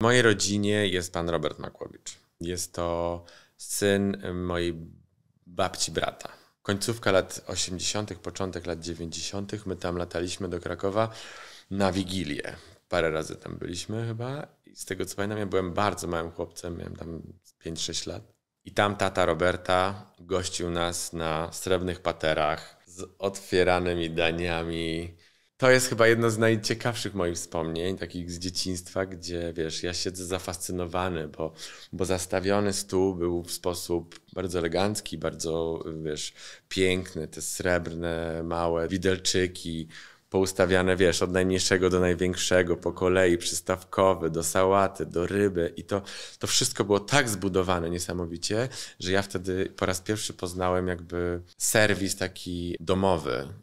W mojej rodzinie jest pan Robert Makłowicz. Jest to syn mojej babci brata. Końcówka lat 80., początek lat 90., my tam lataliśmy do Krakowa na Wigilię. Parę razy tam byliśmy chyba i z tego co pamiętam, ja byłem bardzo małym chłopcem, miałem tam 5-6 lat. I tam tata Roberta gościł nas na srebrnych paterach z otwieranymi daniami, to jest chyba jedno z najciekawszych moich wspomnień, takich z dzieciństwa, gdzie wiesz, ja siedzę zafascynowany, bo, bo zastawiony stół był w sposób bardzo elegancki, bardzo wiesz, piękny, te srebrne, małe widelczyki, poustawiane, wiesz, od najmniejszego do największego, po kolei, przystawkowy, do sałaty, do ryby i to, to wszystko było tak zbudowane niesamowicie, że ja wtedy po raz pierwszy poznałem jakby serwis taki domowy,